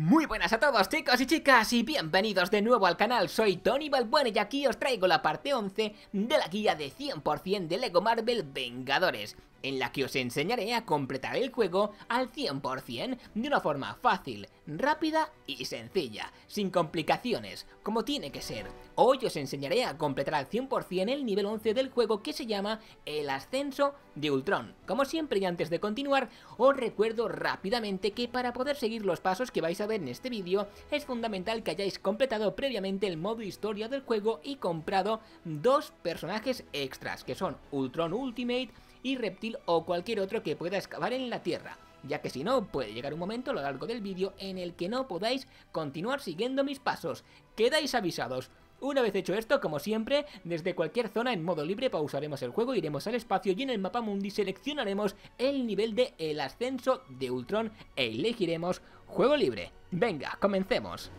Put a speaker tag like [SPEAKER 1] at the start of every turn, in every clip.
[SPEAKER 1] Muy buenas a todos chicos y chicas y bienvenidos de nuevo al canal, soy Tony Balbuena y aquí os traigo la parte 11 de la guía de 100% de LEGO Marvel Vengadores en la que os enseñaré a completar el juego al 100% de una forma fácil, rápida y sencilla, sin complicaciones, como tiene que ser. Hoy os enseñaré a completar al 100% el nivel 11 del juego que se llama El Ascenso de Ultron. Como siempre y antes de continuar, os recuerdo rápidamente que para poder seguir los pasos que vais a ver en este vídeo, es fundamental que hayáis completado previamente el modo historia del juego y comprado dos personajes extras, que son Ultron Ultimate, y reptil o cualquier otro que pueda excavar en la tierra ya que si no, puede llegar un momento a lo largo del vídeo en el que no podáis continuar siguiendo mis pasos. Quedáis avisados. Una vez hecho esto, como siempre, desde cualquier zona en modo libre pausaremos el juego, iremos al espacio y en el mapa mundi seleccionaremos el nivel de El Ascenso de Ultron e elegiremos Juego Libre. Venga, comencemos.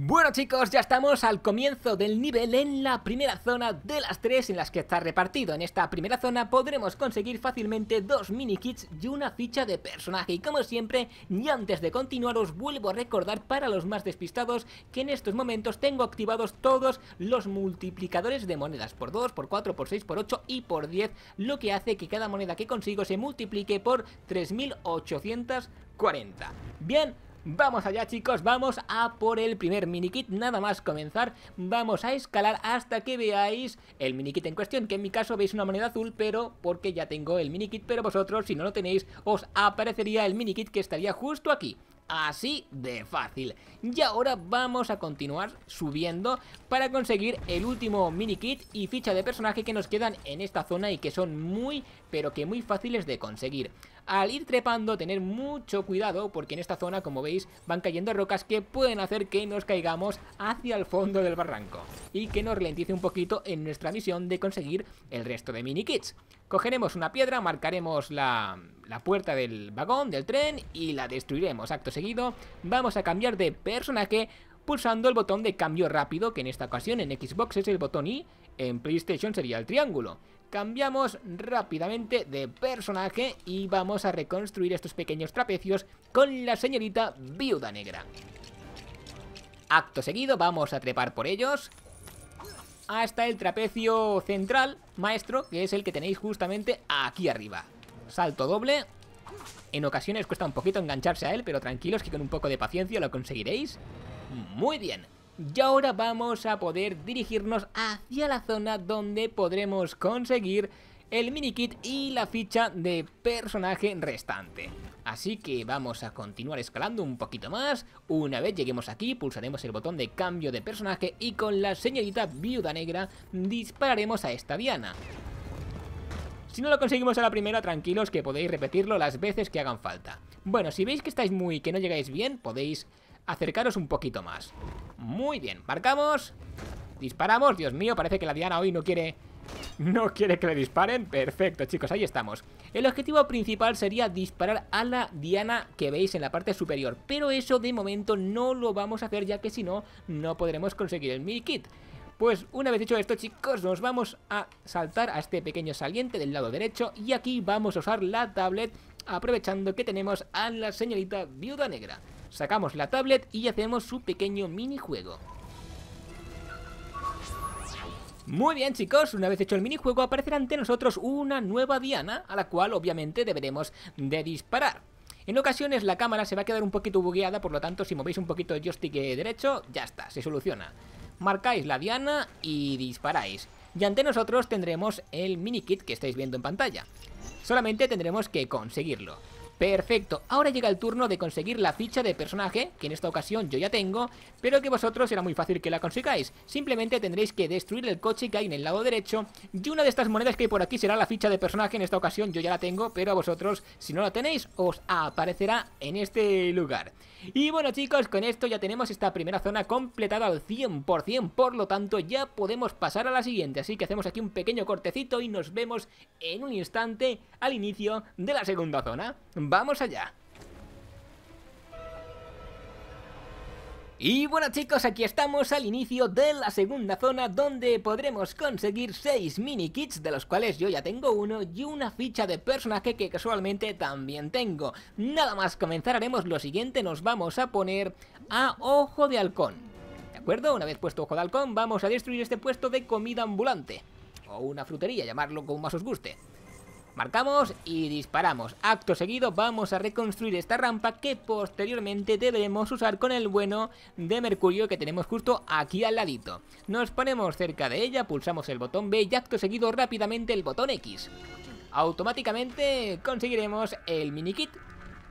[SPEAKER 1] Bueno chicos, ya estamos al comienzo del nivel en la primera zona de las tres en las que está repartido. En esta primera zona podremos conseguir fácilmente dos mini kits y una ficha de personaje. Y como siempre, y antes de continuar os vuelvo a recordar para los más despistados que en estos momentos tengo activados todos los multiplicadores de monedas por 2, por 4, por 6, por 8 y por 10, lo que hace que cada moneda que consigo se multiplique por 3840. Bien, Vamos allá chicos, vamos a por el primer mini kit nada más comenzar, vamos a escalar hasta que veáis el mini kit en cuestión, que en mi caso veis una moneda azul, pero porque ya tengo el mini kit pero vosotros si no lo tenéis os aparecería el mini kit que estaría justo aquí. Así de fácil. Y ahora vamos a continuar subiendo para conseguir el último mini kit y ficha de personaje que nos quedan en esta zona y que son muy, pero que muy fáciles de conseguir al ir trepando tener mucho cuidado porque en esta zona como veis van cayendo rocas que pueden hacer que nos caigamos hacia el fondo del barranco y que nos ralentice un poquito en nuestra misión de conseguir el resto de mini kits. Cogeremos una piedra, marcaremos la, puerta del vagón, del tren y la destruiremos. Acto seguido vamos a cambiar de personaje pulsando el botón de cambio rápido, que en esta ocasión en Xbox es el botón I en PlayStation sería el triángulo. Cambiamos rápidamente de personaje y vamos a reconstruir estos pequeños trapecios con la señorita Viuda Negra. Acto seguido vamos a trepar por ellos hasta el trapecio central, maestro, que es el que tenéis justamente aquí arriba. Salto doble. En ocasiones cuesta un poquito engancharse a él, pero tranquilos que con un poco de paciencia lo conseguiréis. Muy bien. Y ahora vamos a poder dirigirnos hacia la zona donde podremos conseguir el mini kit y la ficha de personaje restante. Así que vamos a continuar escalando un poquito más. Una vez lleguemos aquí, pulsaremos el botón de cambio de personaje y con la señorita Viuda Negra dispararemos a esta diana. Si no lo conseguimos a la primera, tranquilos que podéis repetirlo las veces que hagan falta. Bueno, si veis que estáis muy que no llegáis bien, podéis acercaros un poquito más Muy bien, marcamos Disparamos, Dios mío, parece que la Diana hoy no quiere no quiere que le disparen. Perfecto, chicos, ahí estamos. El objetivo principal sería disparar a la diana que veis en la parte superior. Pero eso de momento no lo vamos a hacer ya que si no, no podremos conseguir el mini kit. Pues una vez hecho esto chicos, nos vamos a saltar a este pequeño saliente del lado derecho y aquí vamos a usar la tablet aprovechando que tenemos a la señorita viuda negra. Sacamos la tablet y hacemos su pequeño minijuego. Muy bien chicos, una vez hecho el minijuego aparecerá ante nosotros una nueva diana a la cual obviamente deberemos de disparar. En ocasiones la cámara se va a quedar un poquito bugueada, por lo tanto si movéis un poquito el joystick derecho, ya está, se soluciona. Marcáis la diana y disparáis. Y ante nosotros tendremos el mini kit que estáis viendo en pantalla. Solamente tendremos que conseguirlo. Perfecto, ahora llega el turno de conseguir la ficha de personaje, que en esta ocasión yo ya tengo, pero que vosotros será muy fácil que la consigáis. Simplemente tendréis que destruir el coche que hay en el lado derecho, y una de estas monedas que por aquí será la ficha de personaje, en esta ocasión yo ya la tengo, pero a vosotros, si no la tenéis, os aparecerá en este lugar. Y bueno chicos, con esto ya tenemos esta primera zona completada al 100%, por lo tanto ya podemos pasar a la siguiente, así que hacemos aquí un pequeño cortecito y nos vemos en un instante al inicio de la segunda zona. ¡Vamos allá! Y bueno chicos, aquí estamos al inicio de la segunda zona donde podremos conseguir 6 mini kits de los cuales yo ya tengo uno y una ficha de personaje que casualmente también tengo. Nada más comenzar haremos lo siguiente, nos vamos a poner a Ojo de Halcón. ¿De acuerdo? Una vez puesto Ojo de Halcón vamos a destruir este puesto de comida ambulante o una frutería, llamarlo como más os guste. Marcamos y disparamos. Acto seguido vamos a reconstruir esta rampa que posteriormente debemos usar con el bueno de Mercurio que tenemos justo aquí al ladito. Nos ponemos cerca de ella, pulsamos el botón B y acto seguido rápidamente el botón X. Automáticamente conseguiremos el mini kit.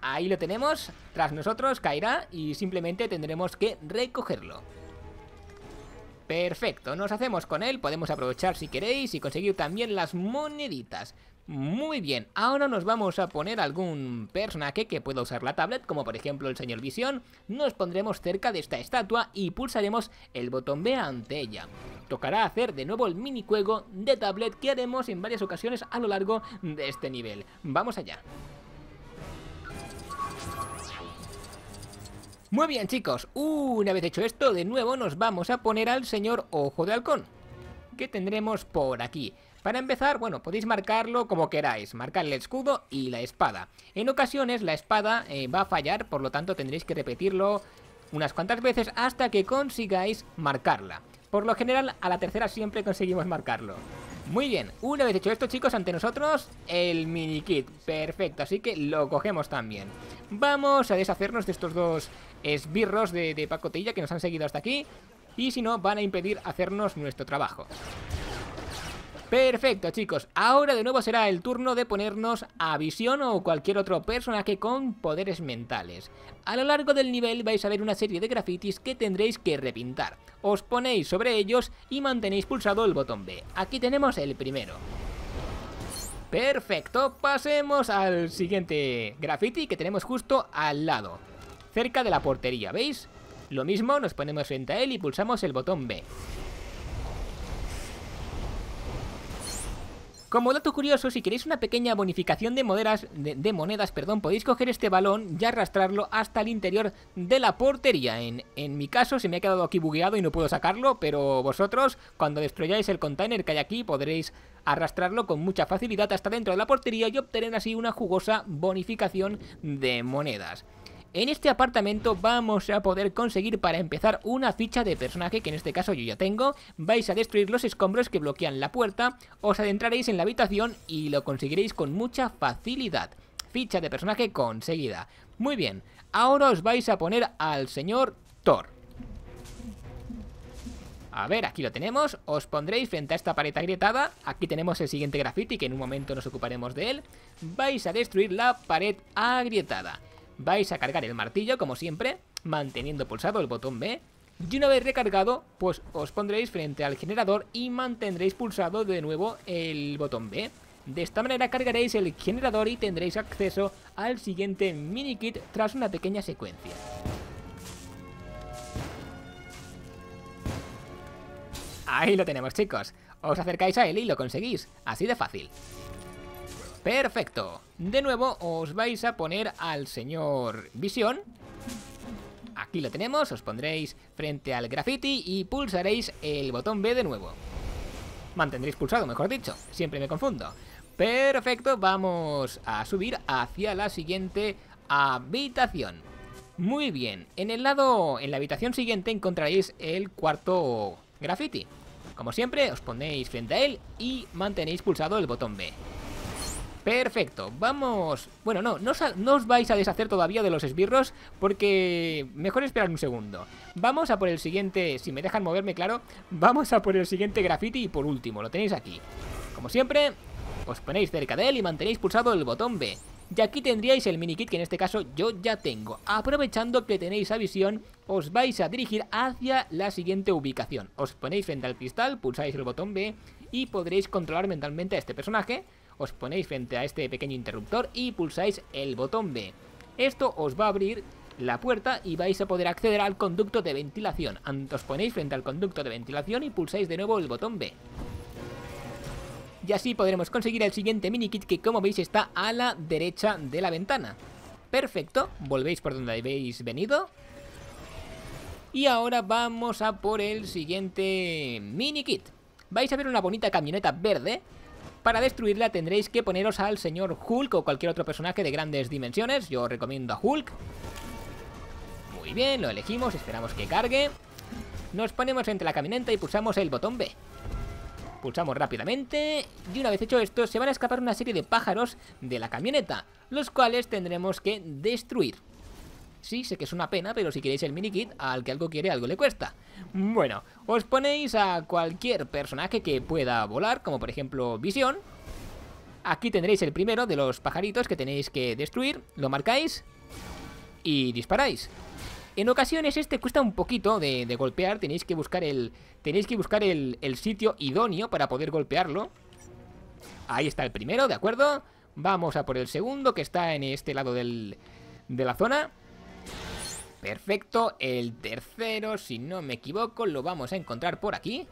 [SPEAKER 1] Ahí lo tenemos, tras nosotros caerá y simplemente tendremos que recogerlo. Perfecto, nos hacemos con él, podemos aprovechar si queréis y conseguir también las moneditas. Muy bien, ahora nos vamos a poner algún personaje que pueda usar la tablet, como por ejemplo el señor Visión. Nos pondremos cerca de esta estatua y pulsaremos el botón B ante ella. Tocará hacer de nuevo el juego de tablet que haremos en varias ocasiones a lo largo de este nivel. Vamos allá. Muy bien chicos, una vez hecho esto, de nuevo nos vamos a poner al señor Ojo de Halcón, que tendremos por aquí. Para empezar, bueno, podéis marcarlo como queráis, marcar el escudo y la espada. En ocasiones la espada eh, va a fallar, por lo tanto tendréis que repetirlo unas cuantas veces hasta que consigáis marcarla. Por lo general, a la tercera siempre conseguimos marcarlo. Muy bien, una vez hecho esto chicos, ante nosotros el mini kit, perfecto, así que lo cogemos también Vamos a deshacernos de estos dos esbirros de, de pacotilla que nos han seguido hasta aquí Y si no, van a impedir hacernos nuestro trabajo Perfecto chicos, ahora de nuevo será el turno de ponernos a Visión o cualquier otro personaje con poderes mentales. A lo largo del nivel vais a ver una serie de grafitis que tendréis que repintar. Os ponéis sobre ellos y mantenéis pulsado el botón B. Aquí tenemos el primero. Perfecto, pasemos al siguiente graffiti que tenemos justo al lado, cerca de la portería, ¿veis? Lo mismo, nos ponemos frente a él y pulsamos el botón B. Como dato curioso, si queréis una pequeña bonificación de, monedas, perdón, podéis coger este balón y arrastrarlo hasta el interior de la portería. En, en mi caso se me ha quedado aquí bugueado y no puedo sacarlo, pero vosotros cuando destruyáis el container que hay aquí podréis arrastrarlo con mucha facilidad hasta dentro de la portería y obtener así una jugosa bonificación de monedas. En este apartamento vamos a poder conseguir para empezar una ficha de personaje que en este caso yo ya tengo. Vais a destruir los escombros que bloquean la puerta, os adentraréis en la habitación y lo conseguiréis con mucha facilidad. Ficha de personaje conseguida. Muy bien, ahora os vais a poner al señor Thor. A ver, aquí lo tenemos, os pondréis frente a esta pared agrietada, aquí tenemos el siguiente graffiti que en un momento nos ocuparemos de él, vais a destruir la pared agrietada vais a cargar el martillo, como siempre, manteniendo pulsado el botón B. Y una vez recargado, pues os pondréis frente al generador y mantendréis pulsado de nuevo el botón B. De esta manera cargaréis el generador y tendréis acceso al siguiente mini kit tras una pequeña secuencia. Ahí lo tenemos chicos, os acercáis a él y lo conseguís, así de fácil. Perfecto. De nuevo os vais a poner al señor Visión. Aquí lo tenemos, os pondréis frente al graffiti y pulsaréis el botón B de nuevo. Mantendréis pulsado, mejor dicho, siempre me confundo. Perfecto, vamos a subir hacia la siguiente habitación. Muy bien, en el lado, en la habitación siguiente encontraréis el cuarto graffiti. Como siempre, os ponéis frente a él y mantenéis pulsado el botón B. Perfecto, vamos... Bueno, no, no, os vais a deshacer todavía de los esbirros porque mejor esperar un segundo. Vamos a por el siguiente, si me dejan moverme, claro, vamos a por el siguiente graffiti y por último, lo tenéis aquí. Como siempre, os ponéis cerca de él y mantenéis pulsado el botón B. Y aquí tendríais el mini kit que en este caso yo ya tengo. Aprovechando que tenéis a visión, os vais a dirigir hacia la siguiente ubicación. Os ponéis frente al cristal, pulsáis el botón B y podréis controlar mentalmente a este personaje os ponéis frente a este pequeño interruptor y pulsáis el botón B. Esto os va a abrir la puerta y vais a poder acceder al conducto de ventilación. Os ponéis frente al conducto de ventilación y pulsáis de nuevo el botón B. Y así podremos conseguir el siguiente mini kit que como veis está a la derecha de la ventana. Perfecto, volvéis por donde habéis venido. Y ahora vamos a por el siguiente mini kit. Vais a ver una bonita camioneta verde para destruirla tendréis que poneros al señor Hulk o cualquier otro personaje de grandes dimensiones. Yo recomiendo a Hulk. Muy bien, lo elegimos, esperamos que cargue. Nos ponemos entre la camioneta y pulsamos el botón B. Pulsamos rápidamente y una vez hecho esto se van a escapar una serie de pájaros de la camioneta, los cuales tendremos que destruir. Sí, sé que es una pena, pero si queréis el mini kit al que algo quiere, algo le cuesta. Bueno, os ponéis a cualquier personaje que pueda volar, como por ejemplo Visión. Aquí tendréis el primero de los pajaritos que tenéis que destruir, lo marcáis y disparáis. En ocasiones este cuesta un poquito de, golpear, tenéis que buscar, el, tenéis que buscar el, sitio idóneo para poder golpearlo. Ahí está el primero, ¿de acuerdo? Vamos a por el segundo que está en este lado de la zona. Perfecto, el tercero, si no me equivoco, lo vamos a encontrar por aquí.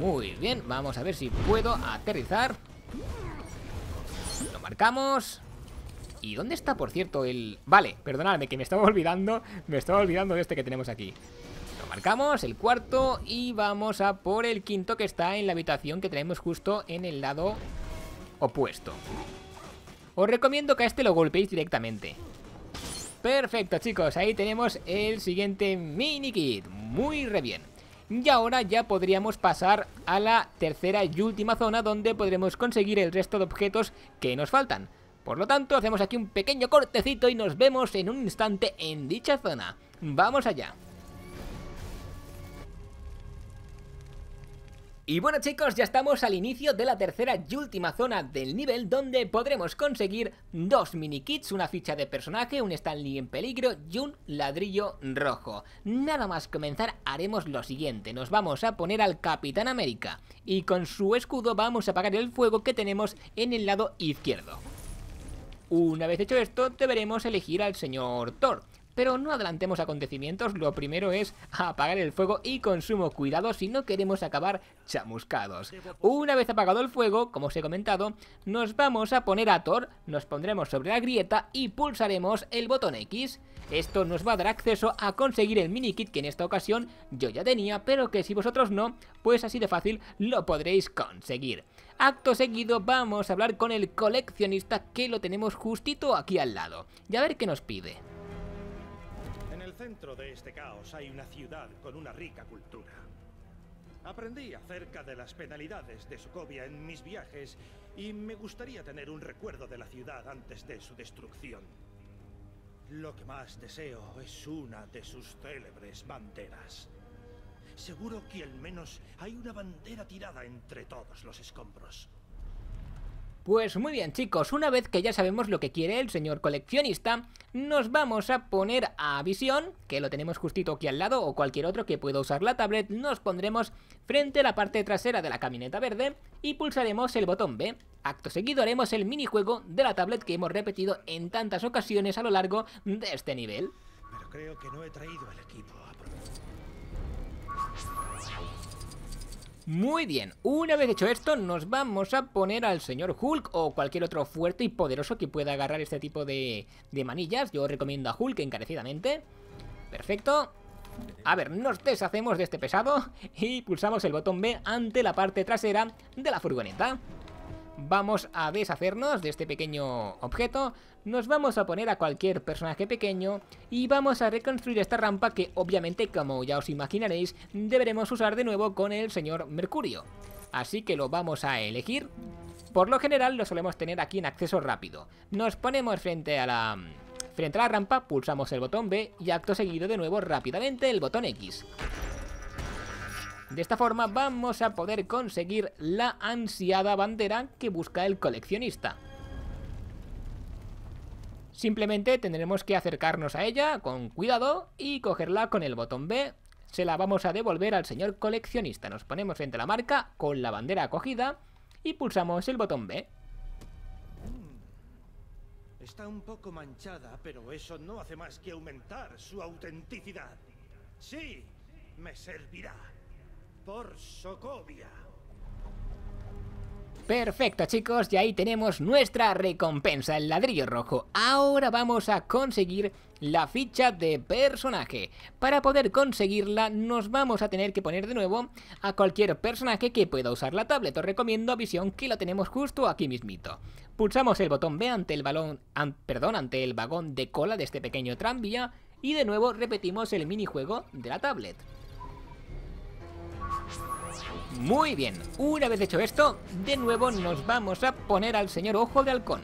[SPEAKER 1] Muy bien, vamos a ver si puedo aterrizar. Lo marcamos. ¿Y dónde está, por cierto, el...? Vale, perdonadme, que me estaba olvidando, me estaba olvidando de este que tenemos aquí. Lo marcamos, el cuarto, y vamos a por el quinto que está en la habitación que tenemos justo en el lado opuesto. Os recomiendo que a este lo golpeéis directamente. Perfecto chicos, ahí tenemos el siguiente mini kit, muy re bien. Y ahora ya podríamos pasar a la tercera y última zona donde podremos conseguir el resto de objetos que nos faltan. Por lo tanto, hacemos aquí un pequeño cortecito y nos vemos en un instante en dicha zona. ¡Vamos allá! Y bueno chicos, ya estamos al inicio de la tercera y última zona del nivel donde podremos conseguir dos mini kits, una ficha de personaje, un Stanley en peligro y un ladrillo rojo. Nada más comenzar haremos lo siguiente, nos vamos a poner al Capitán América y con su escudo vamos a apagar el fuego que tenemos en el lado izquierdo. Una vez hecho esto deberemos elegir al señor Thor pero no adelantemos acontecimientos, lo primero es apagar el fuego y consumo cuidado si no queremos acabar chamuscados. Una vez apagado el fuego, como os he comentado, nos vamos a poner a Thor, nos pondremos sobre la grieta y pulsaremos el botón X. Esto nos va a dar acceso a conseguir el mini kit que en esta ocasión yo ya tenía, pero que si vosotros no, pues así de fácil lo podréis conseguir. Acto seguido vamos a hablar con el coleccionista que lo tenemos justito aquí al lado y a ver qué nos pide. Dentro de este caos hay una ciudad con una rica cultura. Aprendí acerca de las penalidades de Sokovia en mis viajes y me gustaría tener un recuerdo de la ciudad antes de su destrucción. Lo que más deseo es una de sus célebres banderas. Seguro que al menos hay una bandera tirada entre todos los escombros. Pues muy bien chicos, una vez que ya sabemos lo que quiere el señor coleccionista, nos vamos a poner a visión, que lo tenemos justito aquí al lado o cualquier otro que pueda usar la tablet, nos pondremos frente a la parte trasera de la camioneta verde y pulsaremos el botón B. Acto seguido haremos el minijuego de la tablet que hemos repetido en tantas ocasiones a lo largo de este nivel. Pero creo que no he traído el equipo. Muy bien, una vez hecho esto nos vamos a poner al señor Hulk o cualquier otro fuerte y poderoso que pueda agarrar este tipo de, manillas. Yo recomiendo a Hulk encarecidamente. Perfecto. A ver, nos deshacemos de este pesado y pulsamos el botón B ante la parte trasera de la furgoneta. Vamos a deshacernos de este pequeño objeto, nos vamos a poner a cualquier personaje pequeño y vamos a reconstruir esta rampa que obviamente, como ya os imaginaréis, deberemos usar de nuevo con el señor Mercurio. Así que lo vamos a elegir. Por lo general lo solemos tener aquí en acceso rápido. Nos ponemos frente a la... Frente a la rampa pulsamos el botón B y acto seguido de nuevo rápidamente el botón X. De esta forma vamos a poder conseguir la ansiada bandera que busca el coleccionista. Simplemente tendremos que acercarnos a ella con cuidado y cogerla con el botón B. Se la vamos a devolver al señor coleccionista. Nos ponemos frente a la marca con la bandera acogida y pulsamos el botón B. Está un poco manchada, pero eso no hace más que aumentar su autenticidad. Sí, me servirá por Socovia. Perfecto chicos, y ahí tenemos nuestra recompensa, el ladrillo rojo. Ahora vamos a conseguir la ficha de personaje. Para poder conseguirla nos vamos a tener que poner de nuevo a cualquier personaje que pueda usar la tablet. Os recomiendo a visión que lo tenemos justo aquí mismito. Pulsamos el botón B ante el, balón, perdón, ante el vagón de cola de este pequeño tranvía y de nuevo repetimos el minijuego de la tablet. Muy bien, una vez hecho esto, de nuevo nos vamos a poner al señor Ojo de Halcón.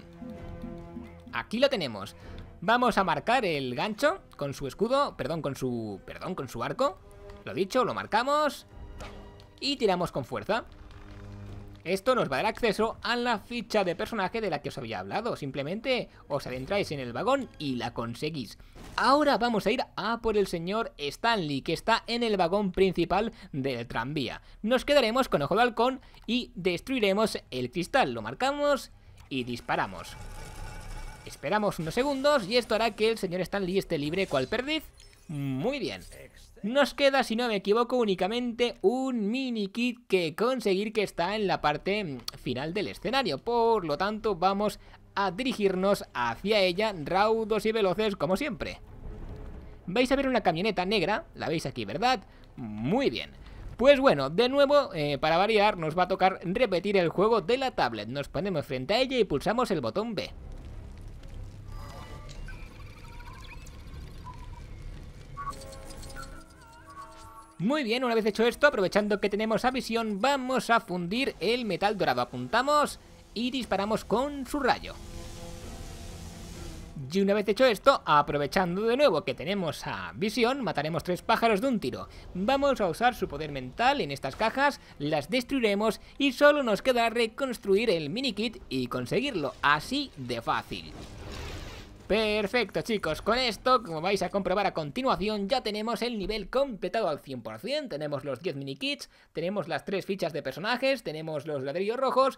[SPEAKER 1] Aquí lo tenemos. Vamos a marcar el gancho con su escudo, perdón, con su, perdón, con su arco. Lo dicho, lo marcamos y tiramos con fuerza. Esto nos va a dar acceso a la ficha de personaje de la que os había hablado. Simplemente os adentráis en el vagón y la conseguís. Ahora vamos a ir a por el señor Stanley, que está en el vagón principal del tranvía. Nos quedaremos con Ojo de Halcón y destruiremos el cristal. Lo marcamos y disparamos. Esperamos unos segundos y esto hará que el señor Stanley esté libre cual perdiz. Muy bien. Nos queda, si no me equivoco, únicamente un mini kit que conseguir que está en la parte mm, final del escenario. Por lo tanto, vamos a dirigirnos hacia ella raudos y veloces como siempre. Vais a ver una camioneta negra, la veis aquí, ¿verdad? Muy bien. Pues bueno, de nuevo, eh, para variar, nos va a tocar repetir el juego de la tablet. Nos ponemos frente a ella y pulsamos el botón B. Muy bien, una vez hecho esto, aprovechando que tenemos a visión, vamos a fundir el metal dorado. Apuntamos y disparamos con su rayo. Y una vez hecho esto, aprovechando de nuevo que tenemos a visión, mataremos tres pájaros de un tiro. Vamos a usar su poder mental en estas cajas, las destruiremos y solo nos queda reconstruir el mini kit y conseguirlo así de fácil. Perfecto chicos, con esto, como vais a comprobar a continuación, ya tenemos el nivel completado al 100%, tenemos los 10 mini kits, tenemos las 3 fichas de personajes, tenemos los ladrillos rojos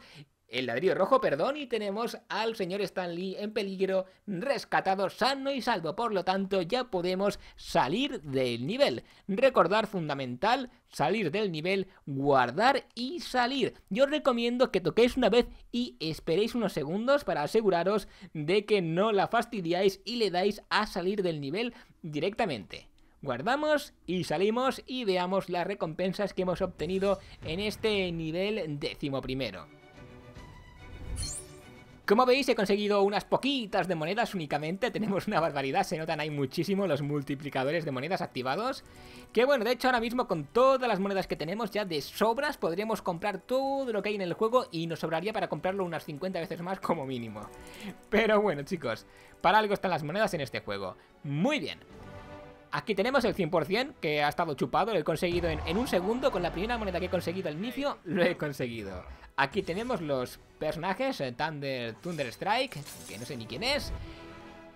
[SPEAKER 1] el ladrillo rojo, perdón, y tenemos al señor Stanley en peligro, rescatado, sano y salvo. Por lo tanto, ya podemos salir del nivel. Recordar fundamental, salir del nivel, guardar y salir. Yo os recomiendo que toquéis una vez y esperéis unos segundos para aseguraros de que no la fastidiáis y le dais a salir del nivel directamente guardamos y salimos y veamos las recompensas que hemos obtenido en este nivel décimo primero. Como veis he conseguido unas poquitas de monedas únicamente, tenemos una barbaridad, se notan ahí muchísimo los multiplicadores de monedas activados. Que bueno, de hecho ahora mismo con todas las monedas que tenemos ya de sobras podríamos comprar todo lo que hay en el juego y nos sobraría para comprarlo unas 50 veces más como mínimo. Pero bueno chicos, para algo están las monedas en este juego. Muy bien, Aquí tenemos el 100% que ha estado chupado, lo he conseguido en, un segundo, con la primera moneda que he conseguido al inicio, lo he conseguido. Aquí tenemos los personajes, eh, Thunder, Thunder Strike, que no sé ni quién es,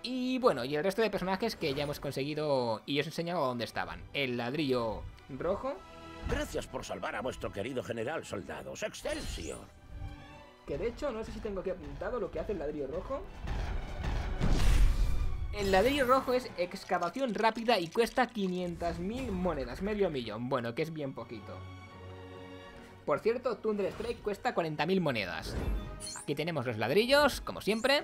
[SPEAKER 1] y bueno, y el resto de personajes que ya hemos conseguido y os he enseñado dónde estaban. El ladrillo rojo. Gracias por salvar a vuestro querido general, soldados. Excelsior. Que de hecho no sé si tengo aquí apuntado lo que hace el ladrillo rojo. El ladrillo rojo es excavación rápida y cuesta 500.000 monedas, medio millón, bueno, que es bien poquito. Por cierto, Tundra Strike cuesta 40.000 monedas. Aquí tenemos los ladrillos, como siempre.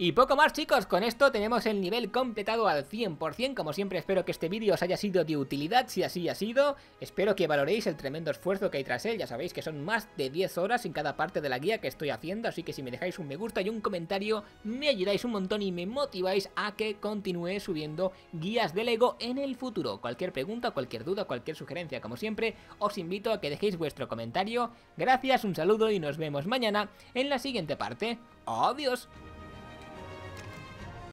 [SPEAKER 1] Y poco más chicos, con esto tenemos el nivel completado al 100%, como siempre espero que este vídeo os haya sido de utilidad, si así ha sido, espero que valoréis el tremendo esfuerzo que hay tras él, ya sabéis que son más de 10 horas en cada parte de la guía que estoy haciendo, así que si me dejáis un me gusta y un comentario, me ayudáis un montón y me motiváis a que continúe subiendo guías de Lego en el futuro. Cualquier pregunta, cualquier duda, cualquier sugerencia, como siempre, os invito a que dejéis vuestro comentario, gracias, un saludo y nos vemos mañana en la siguiente parte. ¡Adiós!